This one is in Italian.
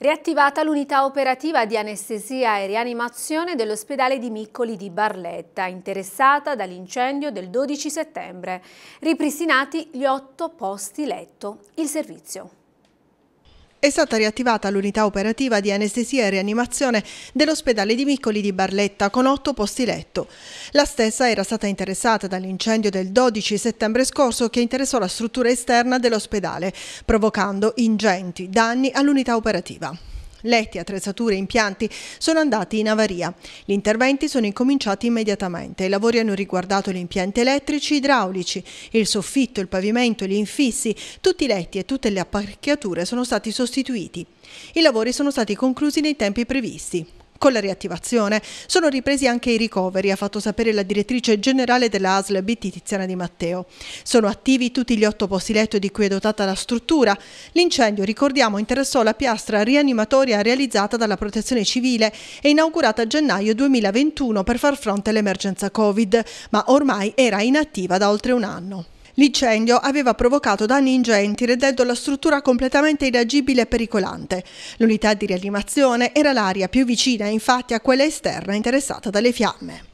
Riattivata l'unità operativa di anestesia e rianimazione dell'ospedale di Miccoli di Barletta, interessata dall'incendio del 12 settembre. Ripristinati gli otto posti letto. Il servizio. È stata riattivata l'unità operativa di anestesia e rianimazione dell'ospedale di Miccoli di Barletta con otto posti letto. La stessa era stata interessata dall'incendio del 12 settembre scorso che interessò la struttura esterna dell'ospedale, provocando ingenti danni all'unità operativa letti, attrezzature e impianti sono andati in avaria. Gli interventi sono incominciati immediatamente. I lavori hanno riguardato gli impianti elettrici, idraulici, il soffitto, il pavimento, gli infissi, tutti i letti e tutte le apparecchiature sono stati sostituiti. I lavori sono stati conclusi nei tempi previsti. Con la riattivazione sono ripresi anche i ricoveri, ha fatto sapere la direttrice generale della dell'ASL BT Tiziana Di Matteo. Sono attivi tutti gli otto posti letto di cui è dotata la struttura. L'incendio, ricordiamo, interessò la piastra rianimatoria realizzata dalla Protezione Civile e inaugurata a gennaio 2021 per far fronte all'emergenza Covid, ma ormai era inattiva da oltre un anno. L'incendio aveva provocato danni ingenti, rendendo la struttura completamente inagibile e pericolante. L'unità di rianimazione era l'area più vicina, infatti, a quella esterna interessata dalle fiamme.